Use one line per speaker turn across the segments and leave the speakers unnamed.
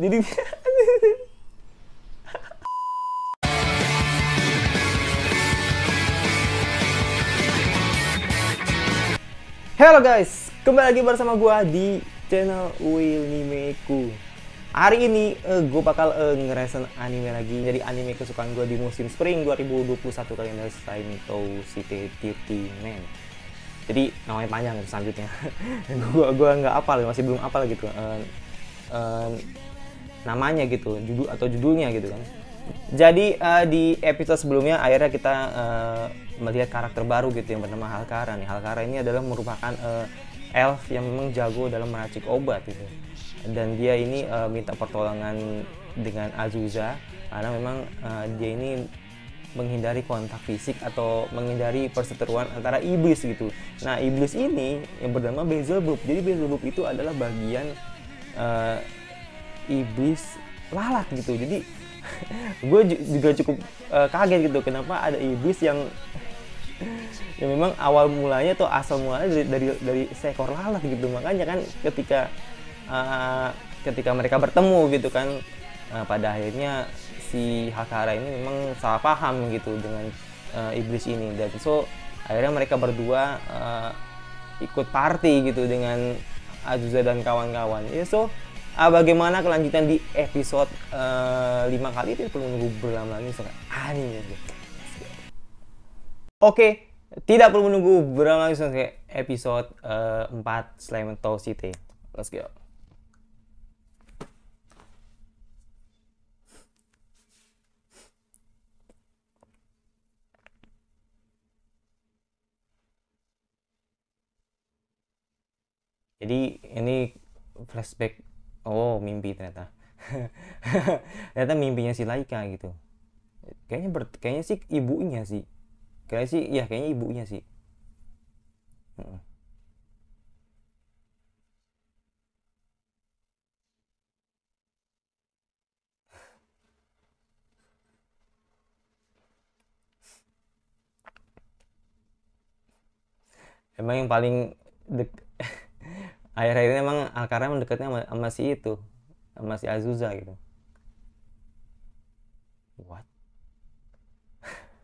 jadi Halo guys, kembali lagi bersama gue di channel Will Nimeku. Hari ini uh, eh, gue bakal uh, eh, ngeresen anime lagi jadi anime kesukaan gue di musim spring 2021 kalender Saimito City Duty Man. Jadi namanya panjang selanjutnya. Gue gua nggak lagi, masih belum apa gitu. Uh, Eh, namanya gitu judul atau judulnya gitu kan jadi uh, di episode sebelumnya akhirnya kita uh, melihat karakter baru gitu yang bernama Halkara nih Halkara ini adalah merupakan uh, elf yang memang jago dalam meracik obat gitu dan dia ini uh, minta pertolongan dengan Azusa karena memang uh, dia ini menghindari kontak fisik atau menghindari perseteruan antara iblis gitu. Nah, iblis ini yang bernama Beelzebub. Jadi Beelzebub itu adalah bagian uh, iblis lalat gitu jadi gue juga cukup uh, kaget gitu kenapa ada iblis yang ya memang awal mulanya tuh asal mulanya dari dari, dari seekor lalat gitu makanya kan ketika uh, ketika mereka bertemu gitu kan uh, pada akhirnya si Hakara ini memang salah paham gitu dengan uh, iblis ini dan so akhirnya mereka berdua uh, ikut party gitu dengan Azuza dan kawan-kawan. Ya, so ah, bagaimana kelanjutan di episode uh, eh, 5 kali itu ya? perlu menunggu ah, ya, gitu. berlama-lama so, anime. Oke, okay, tidak perlu menunggu berlama-lama so, episode uh, 4 tau City. Let's go. jadi ini flashback oh mimpi ternyata ternyata mimpinya si Laika gitu kayaknya ber, kayaknya sih ibunya sih kayaknya sih ya kayaknya ibunya sih emang yang paling dek akhir-akhir ini emang akarnya mendekatnya sama, sama si itu sama si Azusa gitu what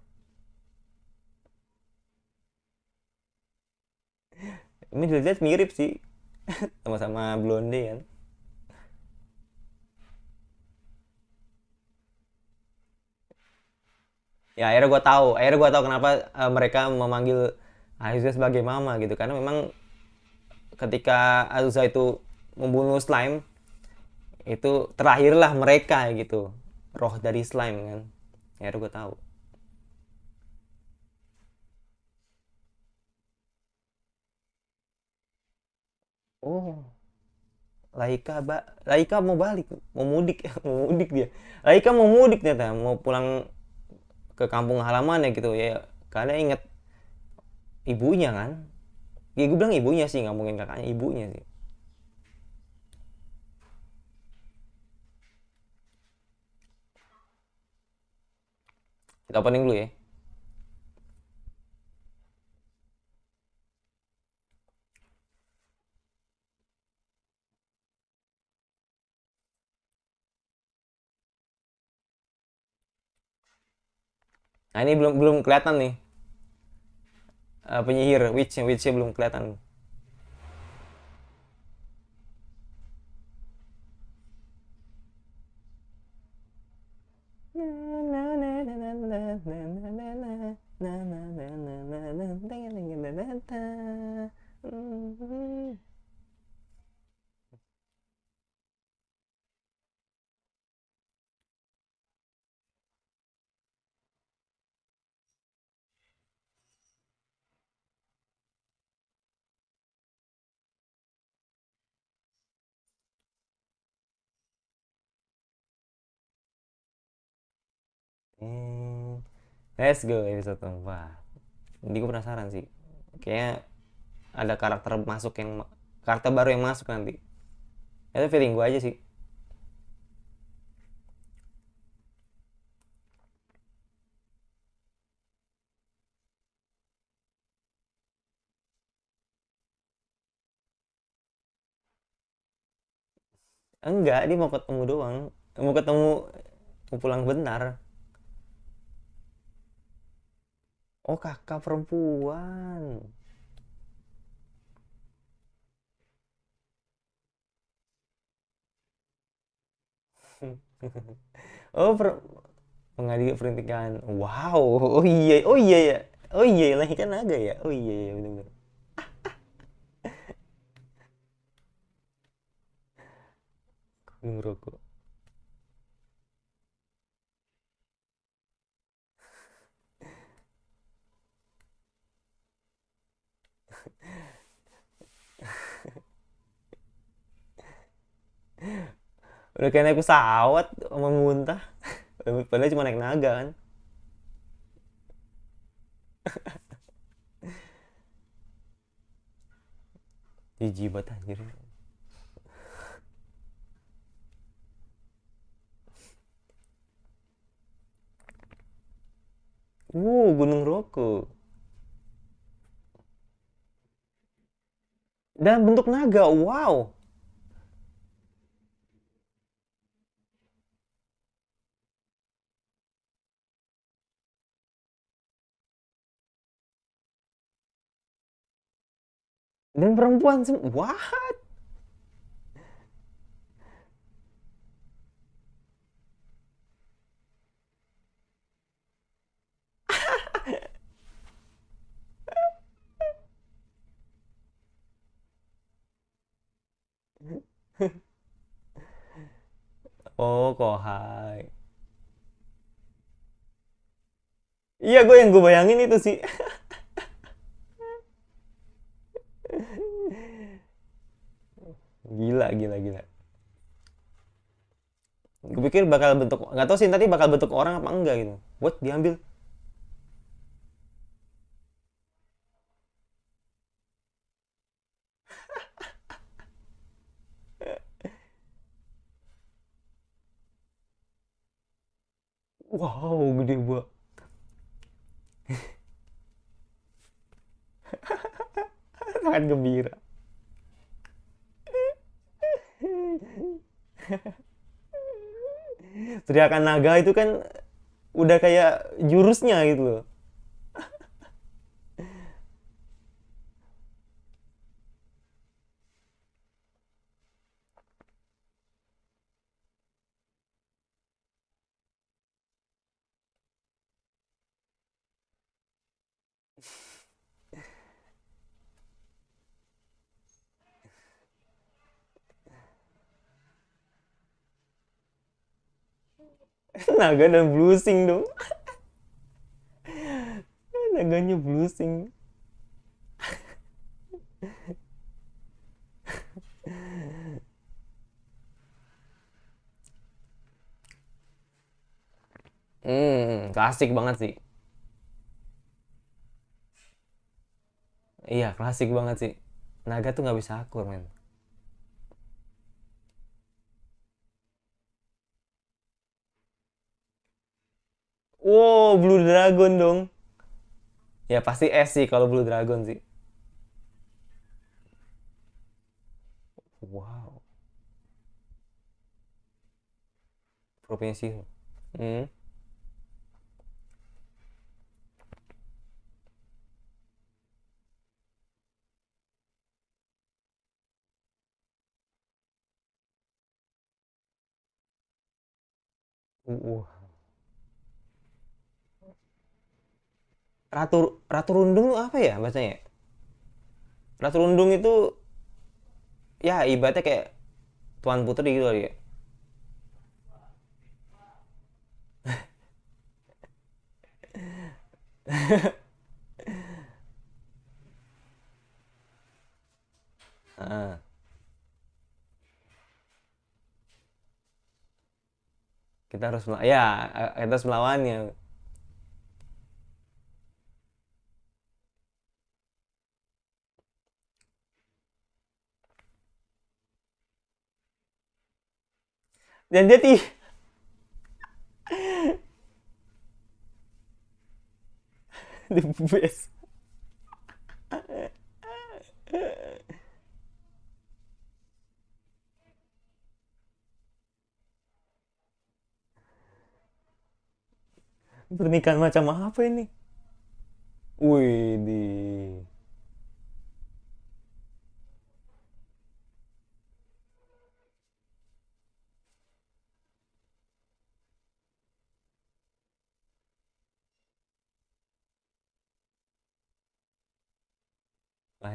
ini jelas mirip sih sama-sama blonde kan ya akhirnya gue tahu akhirnya gue tahu kenapa uh, mereka memanggil Azusa sebagai mama gitu karena memang ketika Azusa itu membunuh slime itu terakhirlah mereka gitu roh dari slime kan ya gue tahu oh Laika ba Laika mau balik mau mudik mau mudik dia Laika mau mudik ternyata mau pulang ke kampung halamannya gitu ya kalian inget ibunya kan ya gue bilang ibunya sih nggak mungkin kakaknya ibunya sih kita opening dulu ya Nah ini belum belum kelihatan nih. Eh, penyihir witch witchnya belum kelihatan Hmm. Let's go episode 4. Ini gue penasaran sih. Kayaknya ada karakter masuk yang karakter baru yang masuk nanti. Itu feeling gue aja sih. enggak dia mau ketemu doang mau ketemu mau pulang bentar Oh kakak perempuan. oh per pengadilan pernikahan. Wow. Oh iya. Oh iya ya. Oh iya lah kan naga ya. Oh iya ya -bener. Ngerokok. udah kayak naik pesawat muntah padahal cuma naik naga kan jijik banget anjir Wow, uh, Gunung Roko. Dan bentuk naga, wow. dan perempuan semua what oh kohai iya gue yang gue bayangin itu sih gila gila gila gue pikir bakal bentuk nggak tahu sih nanti bakal bentuk orang apa enggak gitu buat diambil wow gede buat sangat gembira teriakan naga itu kan udah kayak jurusnya gitu loh naga dan bluesing dong naganya bluesing Hmm, klasik banget sih. Iya, klasik banget sih. Naga tuh nggak bisa akur, men. Wow, Blue Dragon dong. Ya pasti S sih kalau Blue Dragon sih. Wow. Provinsi. Hmm. Uh, uh. ratu ratu rundung apa ya bahasanya ratu rundung itu ya ibaratnya kayak tuan putri gitu ya ah. kita harus ya kita harus melawannya dan jadi tidak the pernikahan macam apa ini? Wih,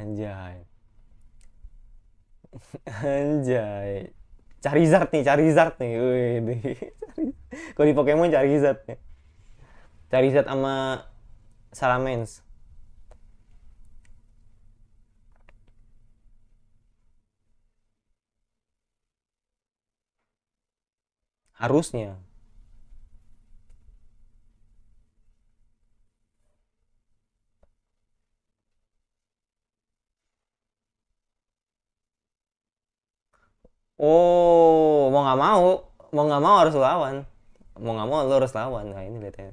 Anjay. Anjay. Charizard nih, cari Charizard nih. Wih, Kalau di Pokemon Charizard nih. Charizard sama Salamence. Harusnya. oh mau nggak mau mau nggak mau harus lawan mau nggak mau lo harus lawan nah ini lihatnya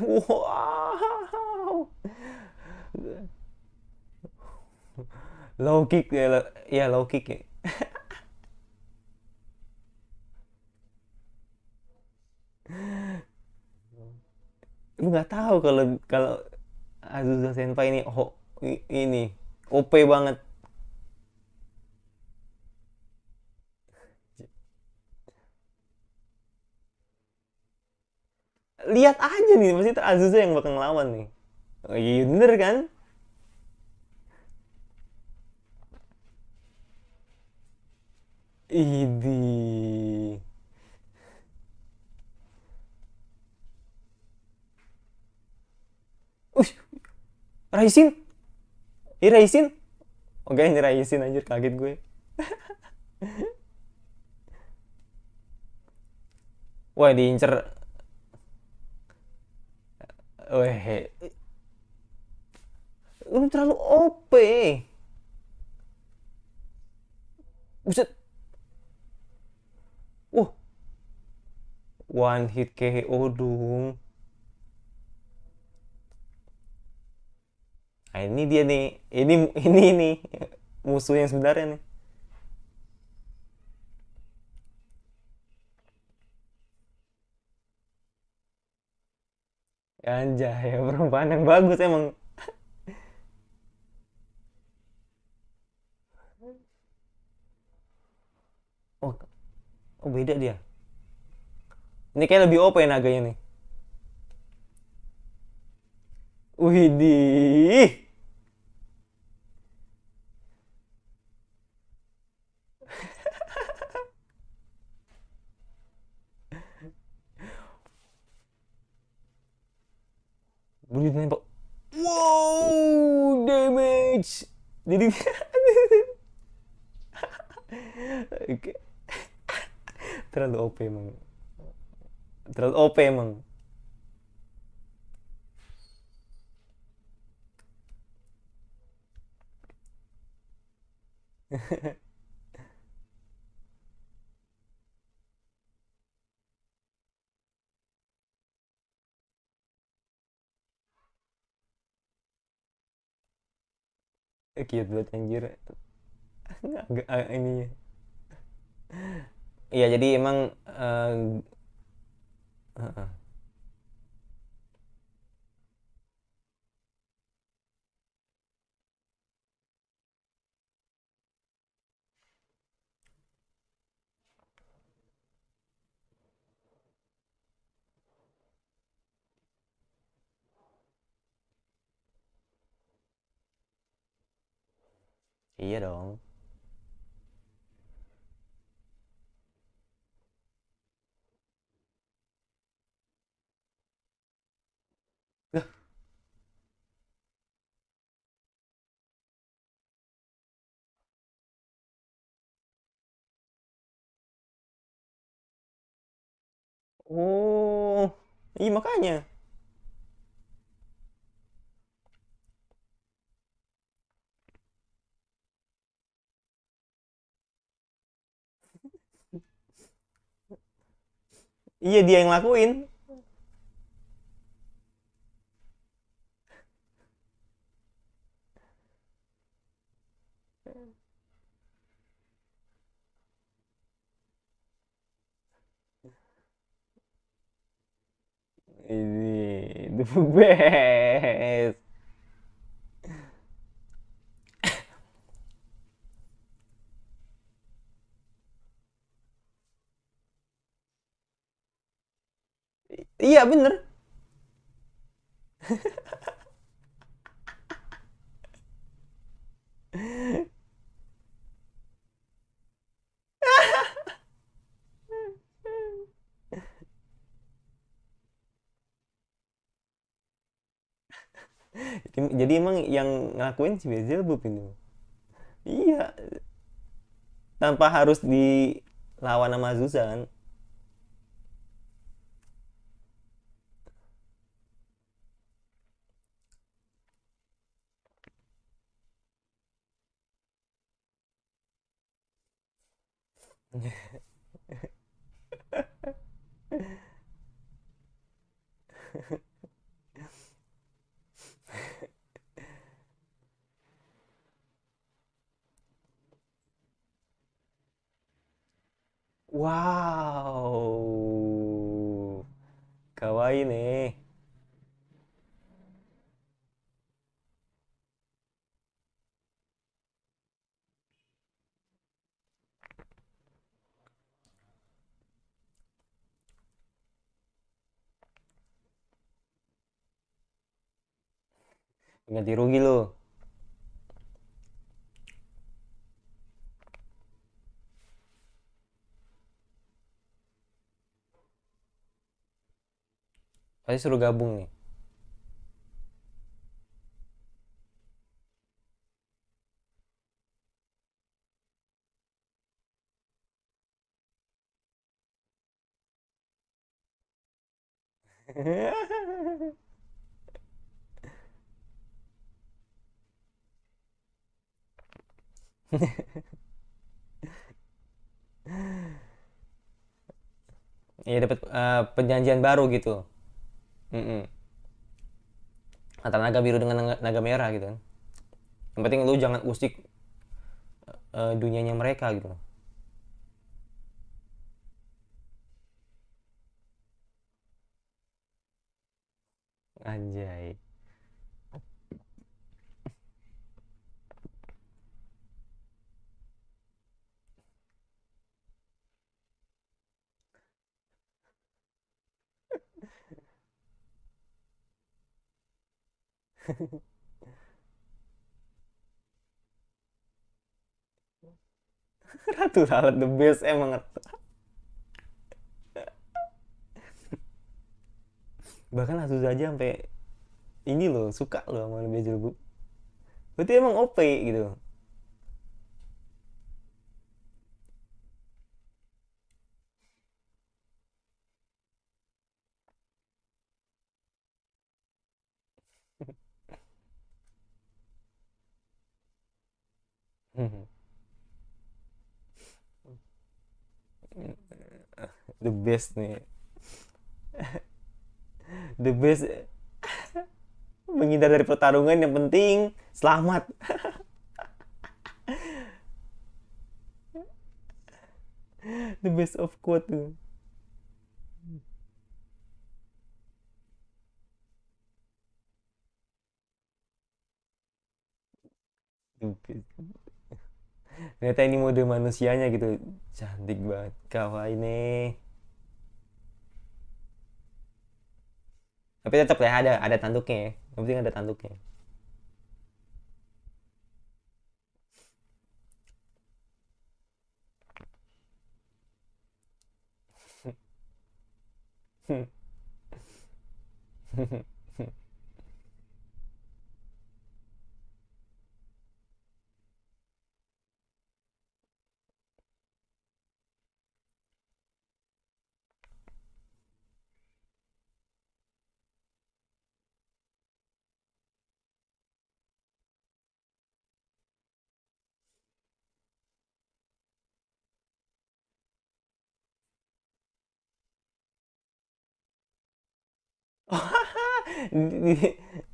wow low kick ya low, ya low kick ya gue nggak tahu kalau kalau Azusa Senpai ini oh, ini OP banget. Lihat aja nih, pasti Azusa yang bakal ngelawan nih. Oh, iya bener kan? Idi. Raisin Ih Raisin Oke ini Raisin anjir kaget gue Wah diincer wah, Lu terlalu OP Buset Wah uh. One hit KO dong nah ini dia nih ini ini ini musuh yang sebenarnya nih Anjay, ya, perempuan yang bagus emang. Oh, oh beda dia. Ini kayak lebih OP naganya nih. Widih. bunyi nembak wow damage jadi terlalu OP emang terlalu OP emang Eh, cute banget anjir agak eh, ini ya jadi emang uh, uh -uh. chị với đượng 오, 이 막하냐? Iya dia yang lakuin. Ini the best. Iya bener. jadi, emang yang ngelakuin si bu ini iya tanpa harus dilawan sama Zuzan わーおかわいいね ganti rugi lo pasti suruh gabung nih ya dapat uh, eh, perjanjian baru gitu Mm-mm. antara naga biru dengan naga, naga merah gitu kan. yang penting lu jangan usik uh, dunianya mereka gitu anjay Ratu Salad the best eh, emang bahkan langsung saja sampai ini loh suka loh sama Lumia bu, berarti emang OP gitu best nih the best menghindar dari pertarungan yang penting selamat the best of quote tuh ternyata ini mode manusianya gitu cantik banget kawaii nih tapi tetap ya ada ada tanduknya ya. yang penting ada tanduknya Hmm.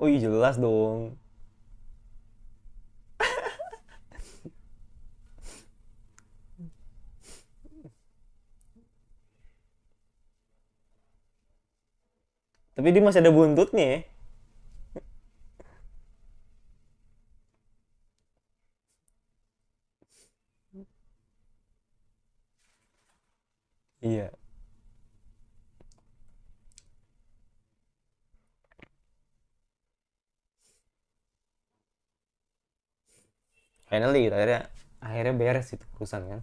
Oh iya jelas dong. Tapi dia masih ada buntutnya ya. Iya. Finally akhirnya akhirnya beres itu perusahaan kan.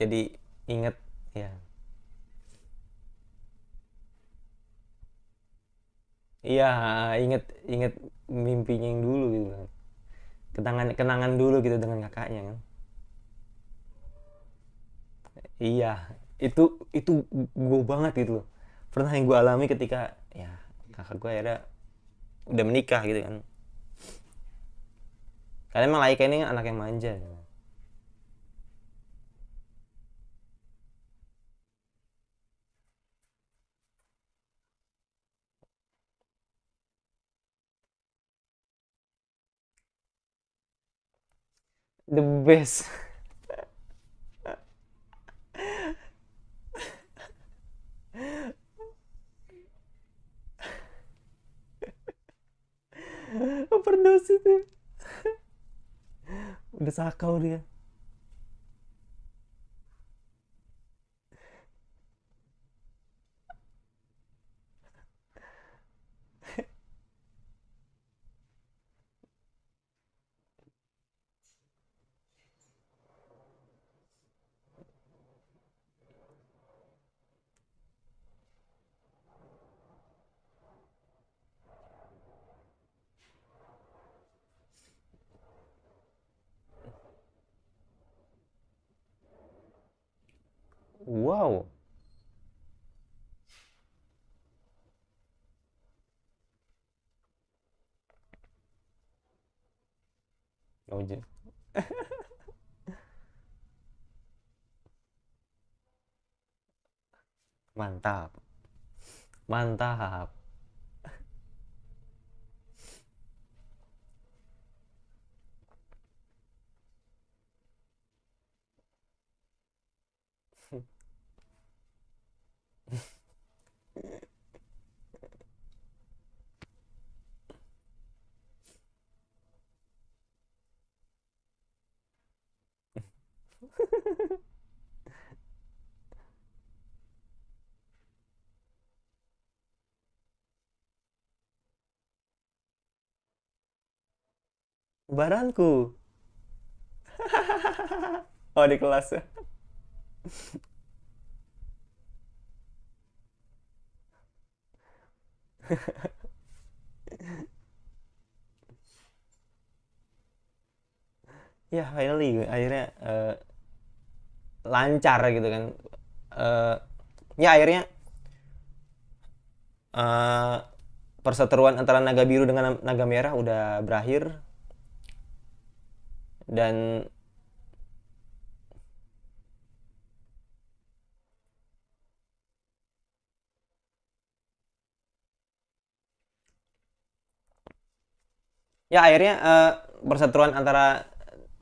jadi inget ya iya inget inget mimpinya yang dulu gitu kan kenangan kenangan dulu gitu dengan kakaknya kan iya itu itu gue banget gitu loh pernah yang gue alami ketika ya kakak gue akhirnya udah menikah gitu kan karena emang Laika ini kan anak yang manja kan? the best overdosis udah sakau dia hujan mantap mantap Baranku. oh, di kelas. ya finally akhirnya uh, lancar gitu kan uh, ya akhirnya uh, perseteruan antara naga biru dengan naga merah udah berakhir dan ya akhirnya uh, eh, perseteruan antara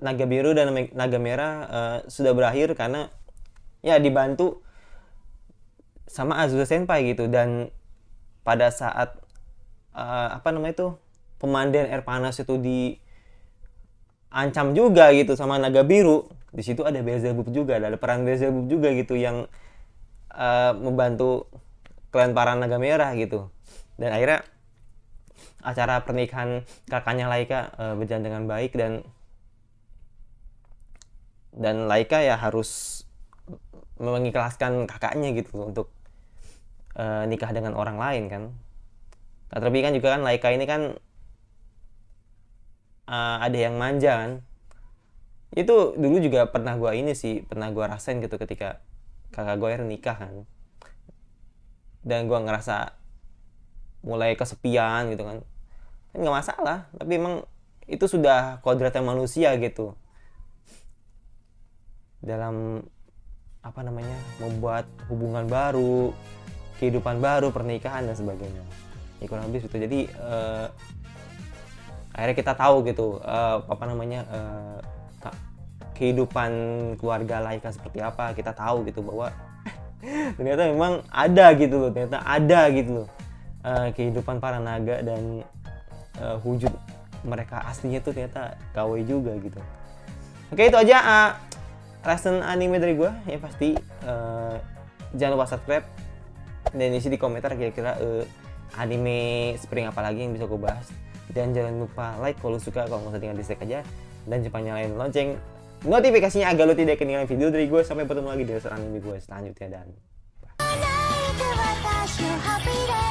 naga biru dan naga merah uh, sudah berakhir karena ya dibantu sama Azusa Senpai gitu dan pada saat uh, apa namanya itu pemandian air panas itu di ancam juga gitu sama naga biru di situ ada Beelzebub juga ada peran Beelzebub juga gitu yang uh, membantu para naga merah gitu dan akhirnya acara pernikahan kakaknya Laika uh, berjalan dengan baik dan dan Laika ya harus mengikhlaskan kakaknya gitu untuk uh, nikah dengan orang lain kan. Nah, terlebih kan juga kan Laika ini kan uh, ada yang manja kan itu dulu juga pernah gue ini sih pernah gue rasain gitu ketika kakak gue akhir nikah kan dan gue ngerasa mulai kesepian gitu kan nggak masalah tapi emang itu sudah kodratnya manusia gitu dalam apa namanya membuat hubungan baru kehidupan baru pernikahan dan sebagainya ya kurang lebih itu jadi uh, akhirnya kita tahu gitu uh, apa namanya uh, kehidupan keluarga Laika seperti apa kita tahu gitu bahwa ternyata memang ada gitu loh ternyata ada gitu loh uh, kehidupan para naga dan uh, wujud mereka aslinya tuh ternyata kawaii juga gitu oke itu aja uh, ah, lesson anime dari gue ya pasti uh, jangan lupa subscribe dan isi di komentar kira-kira uh, anime spring apa lagi yang bisa gue bahas dan jangan lupa like kalau suka kalau nggak tinggal di like aja dan jangan nyalain lonceng notifikasinya agar lo tidak ketinggalan video dari gue sampai bertemu lagi di restoran gue selanjutnya dan bye.